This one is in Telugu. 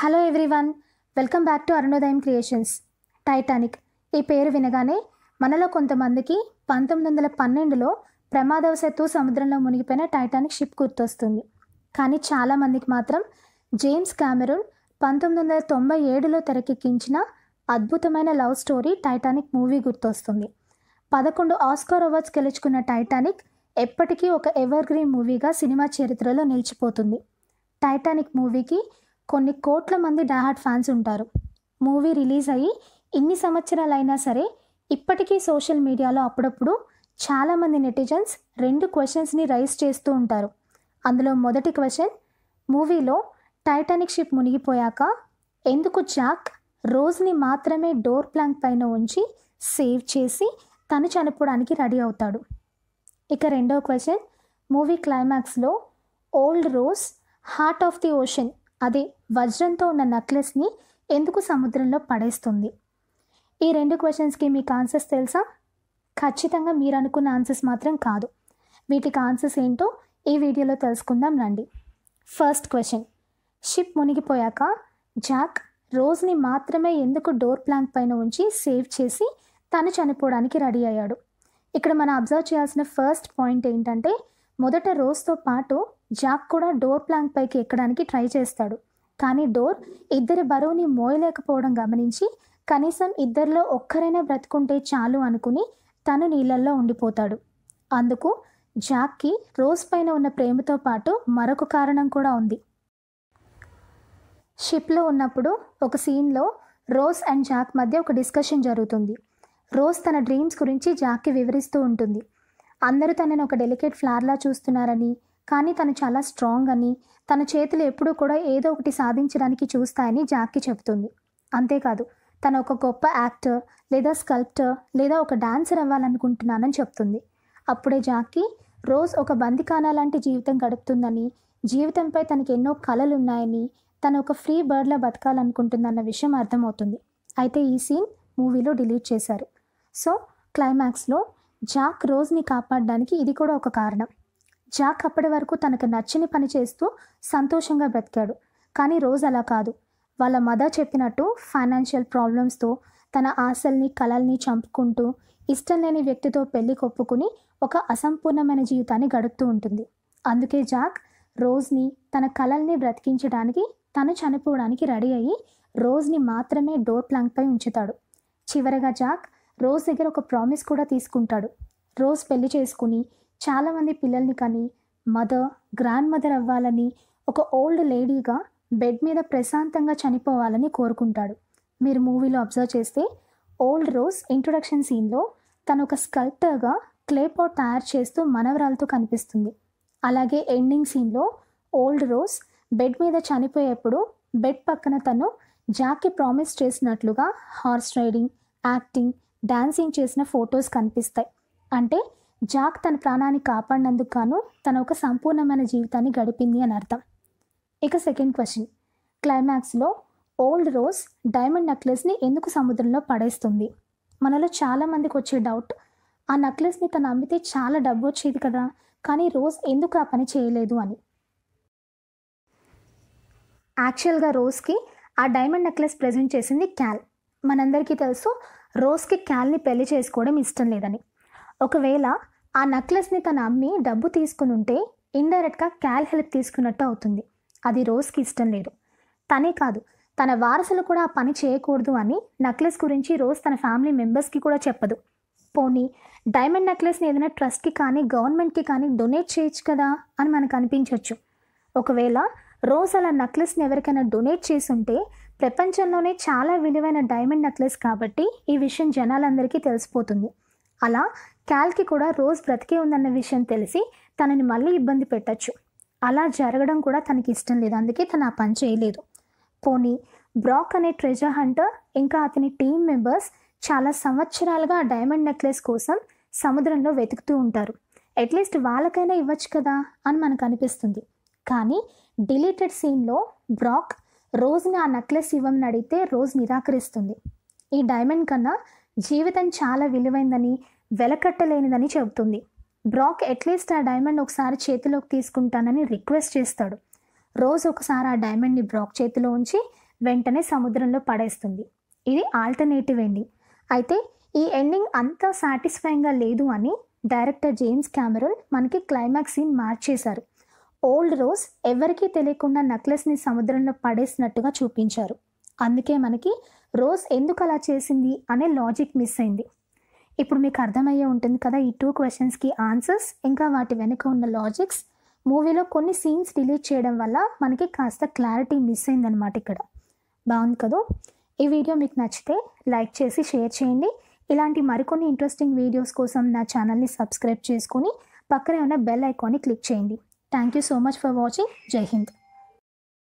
hello everyone welcome back to Arunodayam creations Titanic ఈ పేరు వినగానే మనలో కొంతమందికి పంతొమ్మిది వందల పన్నెండులో ప్రమాదవశత్తు సముద్రంలో మునిగిపోయిన టైటానిక్ షిప్ గుర్తొస్తుంది కానీ చాలామందికి మాత్రం జేమ్స్ క్యామెరూన్ పంతొమ్మిది వందల తొంభై ఏడులో తెరకెక్కించిన అద్భుతమైన లవ్ స్టోరీ టైటానిక్ మూవీ గుర్తొస్తుంది పదకొండు ఆస్కార్ అవార్డ్స్ గెలుచుకున్న టైటానిక్ ఎప్పటికీ ఒక ఎవర్ గ్రీన్ మూవీగా సినిమా చరిత్రలో నిలిచిపోతుంది టైటానిక్ మూవీకి కొన్ని కోట్ల మంది డాహాట్ ఫ్యాన్స్ ఉంటారు మూవీ రిలీజ్ అయ్యి ఇన్ని సంవత్సరాలైనా సరే ఇప్పటికీ సోషల్ మీడియాలో అప్పుడప్పుడు చాలామంది నెటిజన్స్ రెండు క్వశ్చన్స్ని రైజ్ చేస్తూ ఉంటారు అందులో మొదటి క్వశ్చన్ మూవీలో టైటానిక్ షిప్ మునిగిపోయాక ఎందుకు జాక్ రోజ్ని మాత్రమే డోర్ ప్లాంక్ పైన ఉంచి సేవ్ చేసి తను చనిపోవడానికి రెడీ అవుతాడు ఇక రెండో క్వశ్చన్ మూవీ క్లైమాక్స్లో old Rose heart of the ocean అదే వజ్రంతో ఉన్న నెక్లెస్ని ఎందుకు సముద్రంలో పడేస్తుంది ఈ రెండు క్వశ్చన్స్కి మీకు ఆన్సర్స్ తెలుసా ఖచ్చితంగా మీరు అనుకున్న ఆన్సర్స్ మాత్రం కాదు వీటికి ఆన్సర్స్ ఏంటో ఈ వీడియోలో తెలుసుకుందాం రండి ఫస్ట్ క్వశ్చన్ షిప్ మునిగిపోయాక జాక్ రోజ్ని మాత్రమే ఎందుకు డోర్ ప్లాంక్ పైన ఉంచి సేవ్ చేసి తను చనిపోవడానికి రెడీ అయ్యాడు ఇక్కడ మనం అబ్జర్వ్ చేయాల్సిన ఫస్ట్ పాయింట్ ఏంటంటే మొదట రోజ్తో పాటు జాక్ కూడా డోర్ ప్లాంక్ పైకి ఎక్కడానికి ట్రై చేస్తాడు కానీ డోర్ ఇద్దరి బరువుని మోయలేకపోవడం గమనించి కనీసం ఇద్దరిలో ఒక్కరైనా బ్రతుకుంటే చాలు అనుకుని తను నీళ్ళల్లో ఉండిపోతాడు అందుకు జాక్కి రోజ్ పైన ఉన్న ప్రేమతో పాటు మరొక కారణం కూడా ఉంది షిప్లో ఉన్నప్పుడు ఒక సీన్లో రోజ్ అండ్ జాక్ మధ్య ఒక డిస్కషన్ జరుగుతుంది రోజ్ తన డ్రీమ్స్ గురించి జాక్కి వివరిస్తూ ఉంటుంది అందరూ తనను ఒక డెలికేట్ ఫ్లార్లా చూస్తున్నారని కానీ తను చాలా స్ట్రాంగ్ అని తన చేతులు ఎప్పుడూ కూడా ఏదో ఒకటి సాధించడానికి చూస్తాయని జాక్కి చెబుతుంది అంతేకాదు తను ఒక గొప్ప యాక్టర్ లేదా స్కల్ప్టర్ లేదా ఒక డాన్సర్ అవ్వాలనుకుంటున్నానని చెప్తుంది అప్పుడే జాక్కి రోజ్ ఒక బందికానా లాంటి జీవితం గడుపుతుందని జీవితంపై తనకి ఎన్నో కళలు ఉన్నాయని తను ఒక ఫ్రీ బర్డ్లా బతకాలనుకుంటుందన్న విషయం అర్థమవుతుంది అయితే ఈ సీన్ మూవీలో డిలీట్ చేశారు సో క్లైమాక్స్లో జాక్ రోజ్ని కాపాడడానికి ఇది కూడా ఒక కారణం జాక్ అప్పటి వరకు తనకు నచ్చని పని చేస్తూ సంతోషంగా బ్రతికాడు కానీ రోజు అలా కాదు వాళ్ళ మదర్ చెప్పినట్టు ఫైనాన్షియల్ ప్రాబ్లమ్స్తో తన ఆశల్ని కలల్ని చంపుకుంటూ ఇష్టం లేని వ్యక్తితో పెళ్లి కొప్పుకుని ఒక అసంపూర్ణమైన జీవితాన్ని గడుపుతూ ఉంటుంది అందుకే జాక్ రోజ్ని తన కలల్ని బ్రతికించడానికి తను చనిపోవడానికి రెడీ అయ్యి రోజ్ని మాత్రమే డోర్ ప్లాంక్పై ఉంచుతాడు చివరగా జాక్ రోజ్ దగ్గర ఒక ప్రామిస్ కూడా తీసుకుంటాడు రోజ్ పెళ్లి చేసుకుని చాలామంది పిల్లల్ని కానీ మదర్ గ్రాండ్ మదర్ అవ్వాలని ఒక ఓల్డ్ లేడీగా బెడ్ మీద ప్రశాంతంగా చనిపోవాలని కోరుకుంటాడు మీరు మూవీలో అబ్జర్వ్ చేస్తే ఓల్డ్ రోజ్ ఇంట్రొడక్షన్ సీన్లో తను ఒక స్కల్ప్టర్గా క్లేపాట్ తయారు చేస్తూ మనవరాలతో కనిపిస్తుంది అలాగే ఎండింగ్ సీన్లో ఓల్డ్ రోజ్ బెడ్ మీద చనిపోయేప్పుడు బెడ్ పక్కన తను జాక్కి ప్రామిస్ చేసినట్లుగా హార్స్ రైడింగ్ యాక్టింగ్ డాన్సింగ్ చేసిన ఫొటోస్ కనిపిస్తాయి అంటే జాక్ తన ప్రాణాన్ని కాపాడినందుకు గాను తన ఒక సంపూర్ణమైన జీవితాన్ని గడిపింది అని అర్థం ఇక సెకండ్ క్వశ్చన్ క్లైమాక్స్లో ఓల్డ్ రోజ్ డైమండ్ నెక్లెస్ని ఎందుకు సముద్రంలో పడేస్తుంది మనలో చాలామందికి వచ్చే డౌట్ ఆ నెక్లెస్ని తను అమ్మితే చాలా డబ్బు వచ్చేది కదా కానీ రోజ్ ఎందుకు ఆ పని చేయలేదు అని యాక్చువల్గా రోజ్కి ఆ డైమండ్ నెక్లెస్ ప్రజెంట్ చేసింది క్యాల్ మనందరికీ తెలుసు రోజ్కి క్యాల్ని పెళ్లి చేసుకోవడం ఇష్టం లేదని ఒకవేళ ఆ నక్లెస్ని తను అమ్మి డబ్బు తీసుకుని ఉంటే ఇండైరెక్ట్గా క్యాల్ హెల్ప్ తీసుకున్నట్టు అవుతుంది అది రోజ్కి ఇష్టం లేదు తనే కాదు తన వారసులు కూడా ఆ పని చేయకూడదు అని నక్లెస్ గురించి రోజ్ తన ఫ్యామిలీ మెంబర్స్కి కూడా చెప్పదు పోనీ డైమండ్ నెక్లెస్ని ఏదైనా ట్రస్ట్కి కానీ గవర్నమెంట్కి కానీ డొనేట్ చేయొచ్చు కదా అని మనకు అనిపించవచ్చు ఒకవేళ రోజ్ అలా నెక్లెస్ని ఎవరికైనా డొనేట్ చేసుంటే ప్రపంచంలోనే చాలా విలువైన డైమండ్ నెక్లెస్ కాబట్టి ఈ విషయం జనాలందరికీ తెలిసిపోతుంది అలా క్యాల్కి కూడా రోజ్ బ్రతికే ఉందన్న విషయం తెలిసి తనని మళ్ళీ ఇబ్బంది పెట్టచ్చు అలా జరగడం కూడా తనకి ఇష్టం లేదు అందుకే తను ఆ పని చేయలేదు పోనీ బ్రాక్ అనే ట్రెజర్ హంటర్ ఇంకా అతని టీం మెంబర్స్ చాలా సంవత్సరాలుగా ఆ డైమండ్ నెక్లెస్ కోసం సముద్రంలో వెతుకుతూ ఉంటారు అట్లీస్ట్ వాళ్ళకైనా ఇవ్వచ్చు కదా అని మనకు అనిపిస్తుంది కానీ డిలీటెడ్ సీన్లో బ్రాక్ రోజుని ఆ నెక్లెస్ ఇవ్వమని అడిగితే రోజు నిరాకరిస్తుంది ఈ డైమండ్ కన్నా జీవితం చాలా విలువైందని వెలకట్టలేనిదని చెబుతుంది బ్రాక్ అట్లీస్ట్ ఆ డైమండ్ ఒకసారి చేతిలోకి తీసుకుంటానని రిక్వెస్ట్ చేస్తాడు రోజు ఒకసారి ఆ డైమండ్ని బ్రాక్ చేతిలో ఉంచి వెంటనే సముద్రంలో పడేస్తుంది ఇది ఆల్టర్నేటివ్ ఎండింగ్ అయితే ఈ ఎండింగ్ అంత సాటిస్ఫైయింగ్గా లేదు అని డైరెక్టర్ జేమ్స్ క్యామెరూన్ మనకి క్లైమాక్స్ సీన్ మార్చేశారు ఓల్డ్ రోజ్ ఎవరికీ తెలియకుండా నెక్లెస్ని సముద్రంలో పడేసినట్టుగా చూపించారు అందుకే మనకి రోజ్ ఎందుకు అలా చేసింది అనే లాజిక్ మిస్ అయింది ఇప్పుడు మీకు అర్థమయ్యే ఉంటుంది కదా ఈ టూ క్వశ్చన్స్కి ఆన్సర్స్ ఇంకా వాటి వెనుక ఉన్న లాజిక్స్ మూవీలో కొన్ని సీన్స్ డిలీట్ చేయడం వల్ల మనకి కాస్త క్లారిటీ మిస్ అయిందనమాట ఇక్కడ బాగుంది కదా ఈ వీడియో మీకు నచ్చితే లైక్ చేసి షేర్ చేయండి ఇలాంటి మరికొన్ని ఇంట్రెస్టింగ్ వీడియోస్ కోసం నా ఛానల్ని సబ్స్క్రైబ్ చేసుకొని పక్కనే ఉన్న బెల్ ఐకాన్ని క్లిక్ చేయండి thank you so much for watching జై హింద్